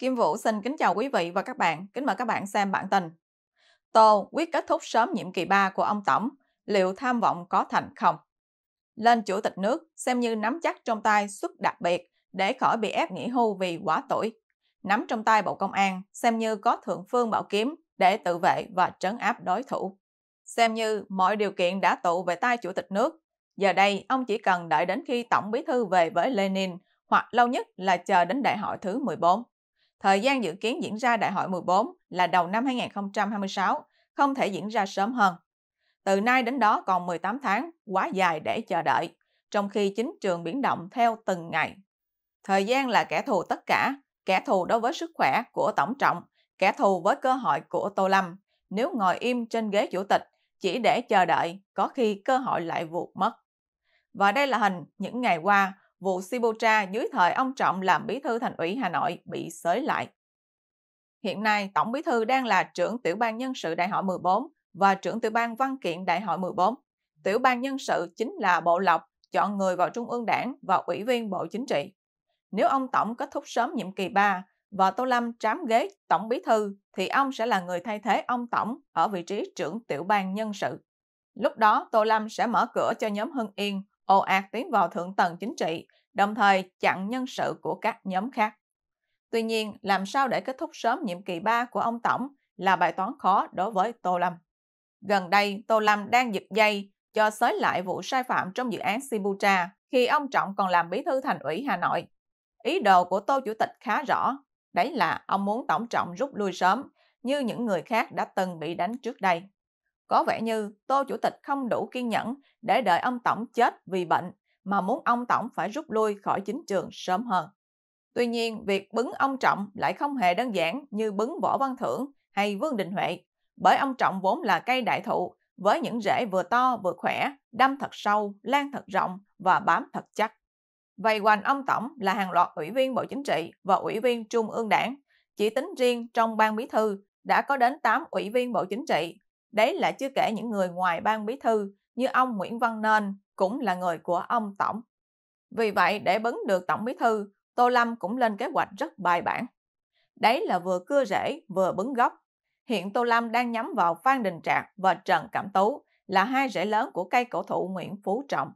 Kim Vũ xin kính chào quý vị và các bạn, kính mời các bạn xem bản tin. Tô quyết kết thúc sớm nhiệm kỳ 3 của ông Tổng, liệu tham vọng có thành không? Lên chủ tịch nước xem như nắm chắc trong tay suất đặc biệt để khỏi bị ép nghỉ hưu vì quá tuổi. Nắm trong tay Bộ Công an xem như có thượng phương bảo kiếm để tự vệ và trấn áp đối thủ. Xem như mọi điều kiện đã tụ về tay chủ tịch nước. Giờ đây, ông chỉ cần đợi đến khi Tổng Bí Thư về với Lenin hoặc lâu nhất là chờ đến đại hội thứ 14. Thời gian dự kiến diễn ra đại hội 14 là đầu năm 2026, không thể diễn ra sớm hơn. Từ nay đến đó còn 18 tháng, quá dài để chờ đợi, trong khi chính trường biến động theo từng ngày. Thời gian là kẻ thù tất cả, kẻ thù đối với sức khỏe của Tổng Trọng, kẻ thù với cơ hội của Tô Lâm. Nếu ngồi im trên ghế chủ tịch, chỉ để chờ đợi, có khi cơ hội lại vụt mất. Và đây là hình những ngày qua, vụ Sibotra dưới thời ông Trọng làm bí thư thành ủy Hà Nội bị xới lại. Hiện nay, Tổng bí thư đang là trưởng tiểu ban nhân sự đại hội 14 và trưởng tiểu ban văn kiện đại hội 14. Tiểu ban nhân sự chính là bộ lọc, chọn người vào trung ương đảng và ủy viên bộ chính trị. Nếu ông Tổng kết thúc sớm nhiệm kỳ 3 và Tô Lâm trám ghế Tổng bí thư, thì ông sẽ là người thay thế ông Tổng ở vị trí trưởng tiểu ban nhân sự. Lúc đó, Tô Lâm sẽ mở cửa cho nhóm Hưng Yên ồ ạt tiến vào thượng tầng chính trị đồng thời chặn nhân sự của các nhóm khác. Tuy nhiên, làm sao để kết thúc sớm nhiệm kỳ 3 của ông Tổng là bài toán khó đối với Tô Lâm. Gần đây, Tô Lâm đang giật dây cho xới lại vụ sai phạm trong dự án Sibutra khi ông Trọng còn làm bí thư thành ủy Hà Nội. Ý đồ của Tô Chủ tịch khá rõ, đấy là ông muốn Tổng Trọng rút lui sớm như những người khác đã từng bị đánh trước đây. Có vẻ như Tô Chủ tịch không đủ kiên nhẫn để đợi ông Tổng chết vì bệnh mà muốn ông Tổng phải rút lui khỏi chính trường sớm hơn. Tuy nhiên, việc bứng ông Trọng lại không hề đơn giản như bứng Võ Văn Thưởng hay Vương Đình Huệ, bởi ông Trọng vốn là cây đại thụ với những rễ vừa to vừa khỏe, đâm thật sâu, lan thật rộng và bám thật chắc. Vây quanh ông Tổng là hàng loạt ủy viên Bộ Chính trị và ủy viên Trung ương Đảng. Chỉ tính riêng trong ban bí thư đã có đến 8 ủy viên Bộ Chính trị. Đấy là chưa kể những người ngoài ban bí thư như ông Nguyễn Văn Nên cũng là người của ông Tổng. Vì vậy, để bấn được Tổng Bí Thư, Tô Lâm cũng lên kế hoạch rất bài bản. Đấy là vừa cưa rễ, vừa bấn gốc. Hiện Tô Lâm đang nhắm vào Phan Đình Trạc và Trần Cẩm Tú là hai rễ lớn của cây cổ thụ Nguyễn Phú Trọng.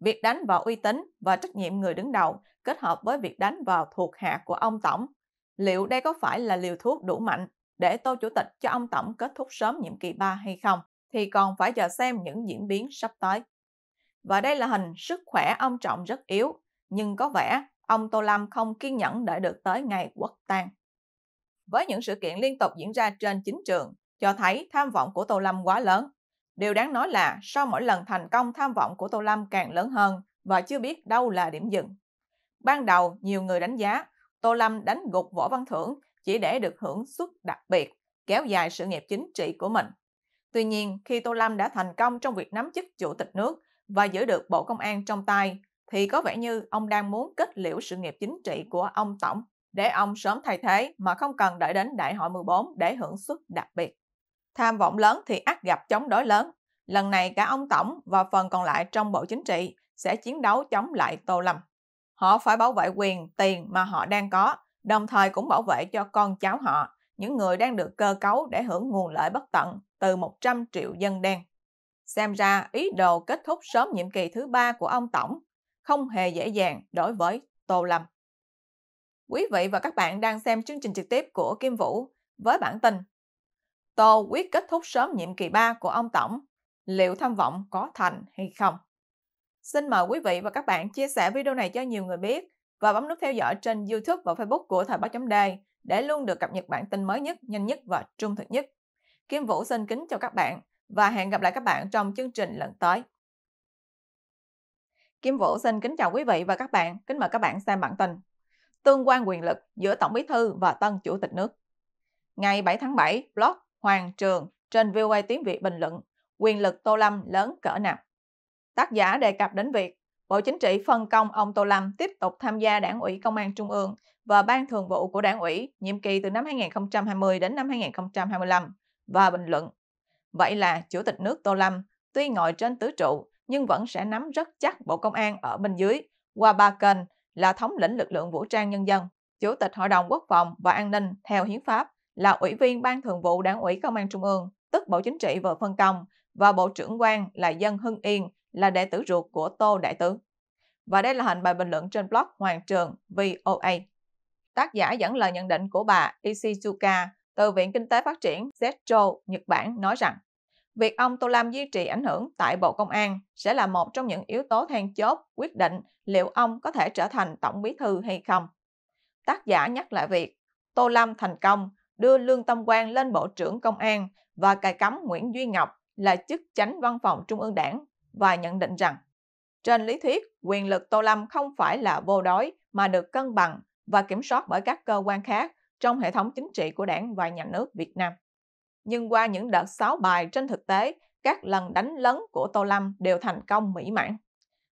Việc đánh vào uy tín và trách nhiệm người đứng đầu kết hợp với việc đánh vào thuộc hạ của ông Tổng. Liệu đây có phải là liều thuốc đủ mạnh để Tô Chủ tịch cho ông Tổng kết thúc sớm nhiệm kỳ 3 hay không? thì còn phải chờ xem những diễn biến sắp tới. Và đây là hình sức khỏe ông Trọng rất yếu, nhưng có vẻ ông Tô Lâm không kiên nhẫn để được tới ngày quốc tang. Với những sự kiện liên tục diễn ra trên chính trường, cho thấy tham vọng của Tô Lâm quá lớn. Điều đáng nói là sau mỗi lần thành công tham vọng của Tô Lâm càng lớn hơn và chưa biết đâu là điểm dừng. Ban đầu, nhiều người đánh giá Tô Lâm đánh gục Võ Văn Thưởng chỉ để được hưởng suất đặc biệt, kéo dài sự nghiệp chính trị của mình. Tuy nhiên, khi Tô Lâm đã thành công trong việc nắm chức chủ tịch nước và giữ được Bộ Công an trong tay, thì có vẻ như ông đang muốn kết liễu sự nghiệp chính trị của ông Tổng để ông sớm thay thế mà không cần đợi đến đại hội 14 để hưởng suất đặc biệt. Tham vọng lớn thì ắt gặp chống đối lớn. Lần này cả ông Tổng và phần còn lại trong Bộ Chính trị sẽ chiến đấu chống lại Tô Lâm. Họ phải bảo vệ quyền, tiền mà họ đang có, đồng thời cũng bảo vệ cho con cháu họ những người đang được cơ cấu để hưởng nguồn lợi bất tận từ 100 triệu dân đen. Xem ra ý đồ kết thúc sớm nhiệm kỳ thứ ba của ông Tổng không hề dễ dàng đối với Tô Lâm. Quý vị và các bạn đang xem chương trình trực tiếp của Kim Vũ với bản tin Tô quyết kết thúc sớm nhiệm kỳ 3 của ông Tổng, liệu tham vọng có thành hay không? Xin mời quý vị và các bạn chia sẻ video này cho nhiều người biết và bấm nút theo dõi trên YouTube và Facebook của Thời báo chấm đề để luôn được cập nhật bản tin mới nhất, nhanh nhất và trung thực nhất. Kim Vũ xin kính chào các bạn và hẹn gặp lại các bạn trong chương trình lần tới. Kim Vũ xin kính chào quý vị và các bạn, kính mời các bạn xem bản tin. Tương quan quyền lực giữa Tổng Bí Thư và Tân Chủ tịch nước. Ngày 7 tháng 7, blog Hoàng Trường trên VOA Tiếng Việt bình luận Quyền lực Tô Lâm lớn cỡ nào? Tác giả đề cập đến việc Bộ Chính trị phân công ông Tô Lâm tiếp tục tham gia Đảng ủy Công an Trung ương và Ban Thường vụ của Đảng ủy nhiệm kỳ từ năm 2020 đến năm 2025 và bình luận. Vậy là Chủ tịch nước Tô Lâm tuy ngồi trên tứ trụ nhưng vẫn sẽ nắm rất chắc Bộ Công an ở bên dưới qua ba kênh là thống lĩnh lực lượng vũ trang nhân dân, Chủ tịch Hội đồng Quốc phòng và An ninh theo hiến pháp là Ủy viên Ban Thường vụ Đảng ủy Công an Trung ương, tức Bộ Chính trị vừa phân công, và Bộ trưởng quan là dân Hưng Yên là đệ tử ruột của Tô Đại Tướng. Và đây là hình bài bình luận trên blog Hoàng Trường VOA. Tác giả dẫn lời nhận định của bà Ishizuka từ Viện Kinh tế Phát triển Zetro, Nhật Bản nói rằng việc ông Tô Lam duy trì ảnh hưởng tại Bộ Công an sẽ là một trong những yếu tố then chốt quyết định liệu ông có thể trở thành Tổng Bí Thư hay không. Tác giả nhắc lại việc Tô Lam thành công đưa Lương Tâm Quang lên Bộ trưởng Công an và cài cắm Nguyễn Duy Ngọc là chức chánh văn phòng Trung ương Đảng và nhận định rằng trên lý thuyết, quyền lực Tô Lâm không phải là vô đói mà được cân bằng và kiểm soát bởi các cơ quan khác trong hệ thống chính trị của đảng và nhà nước Việt Nam. Nhưng qua những đợt sáu bài trên thực tế, các lần đánh lấn của Tô Lâm đều thành công mỹ mãn.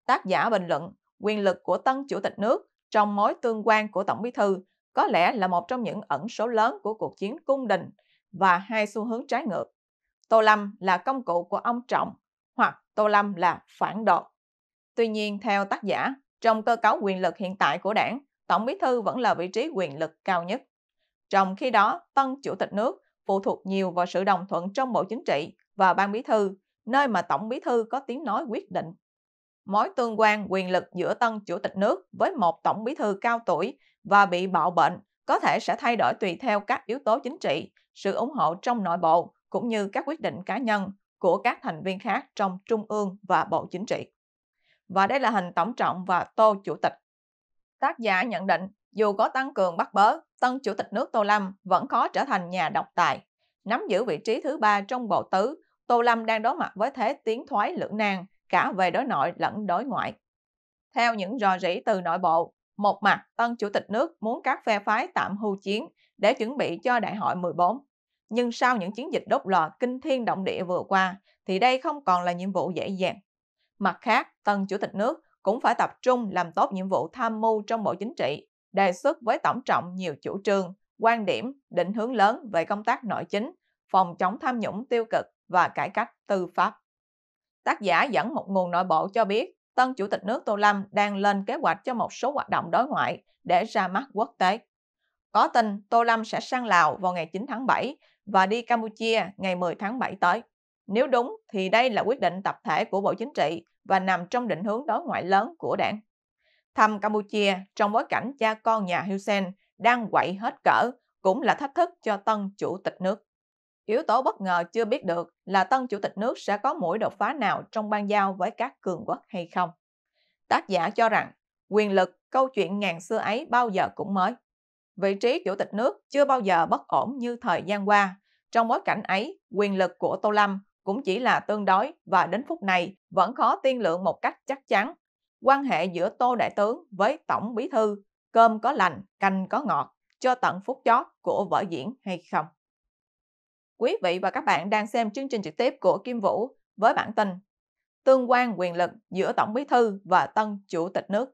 Tác giả bình luận, quyền lực của tân chủ tịch nước trong mối tương quan của Tổng Bí Thư có lẽ là một trong những ẩn số lớn của cuộc chiến cung đình và hai xu hướng trái ngược. Tô Lâm là công cụ của ông Trọng hoặc Tô Lâm là phản đột. Tuy nhiên, theo tác giả, trong cơ cấu quyền lực hiện tại của đảng, Tổng bí thư vẫn là vị trí quyền lực cao nhất. Trong khi đó, tân chủ tịch nước phụ thuộc nhiều vào sự đồng thuận trong Bộ Chính trị và Ban Bí thư, nơi mà Tổng bí thư có tiếng nói quyết định. Mối tương quan quyền lực giữa tân chủ tịch nước với một tổng bí thư cao tuổi và bị bạo bệnh có thể sẽ thay đổi tùy theo các yếu tố chính trị, sự ủng hộ trong nội bộ cũng như các quyết định cá nhân của các thành viên khác trong Trung ương và Bộ Chính trị. Và đây là hình tổng trọng và tô chủ tịch. Tác giả nhận định, dù có tăng cường bắt bớ, tân chủ tịch nước Tô Lâm vẫn khó trở thành nhà độc tài. Nắm giữ vị trí thứ ba trong bộ tứ, Tô Lâm đang đối mặt với thế tiến thoái lưỡng nan cả về đối nội lẫn đối ngoại. Theo những rò rỉ từ nội bộ, một mặt tân chủ tịch nước muốn các phe phái tạm hưu chiến để chuẩn bị cho đại hội 14. Nhưng sau những chiến dịch đốt lò kinh thiên động địa vừa qua, thì đây không còn là nhiệm vụ dễ dàng. Mặt khác, tân chủ tịch nước cũng phải tập trung làm tốt nhiệm vụ tham mưu trong Bộ Chính trị, đề xuất với tổng trọng nhiều chủ trương, quan điểm, định hướng lớn về công tác nội chính, phòng chống tham nhũng tiêu cực và cải cách tư pháp. Tác giả dẫn một nguồn nội bộ cho biết, tân chủ tịch nước Tô Lâm đang lên kế hoạch cho một số hoạt động đối ngoại để ra mắt quốc tế. Có tin Tô Lâm sẽ sang Lào vào ngày 9 tháng 7 và đi Campuchia ngày 10 tháng 7 tới. Nếu đúng thì đây là quyết định tập thể của Bộ Chính trị và nằm trong định hướng đối ngoại lớn của đảng. Thăm Campuchia trong bối cảnh cha con nhà Hun Sen đang quậy hết cỡ cũng là thách thức cho tân chủ tịch nước. Yếu tố bất ngờ chưa biết được là tân chủ tịch nước sẽ có mũi đột phá nào trong ban giao với các cường quốc hay không. Tác giả cho rằng quyền lực câu chuyện ngàn xưa ấy bao giờ cũng mới vị trí chủ tịch nước chưa bao giờ bất ổn như thời gian qua. Trong bối cảnh ấy, quyền lực của Tô Lâm cũng chỉ là tương đối và đến phút này vẫn khó tiên lượng một cách chắc chắn. Quan hệ giữa Tô Đại Tướng với Tổng Bí Thư, cơm có lành, canh có ngọt, cho tận phút chót của vở diễn hay không? Quý vị và các bạn đang xem chương trình trực tiếp của Kim Vũ với bản tin Tương quan quyền lực giữa Tổng Bí Thư và Tân Chủ tịch nước.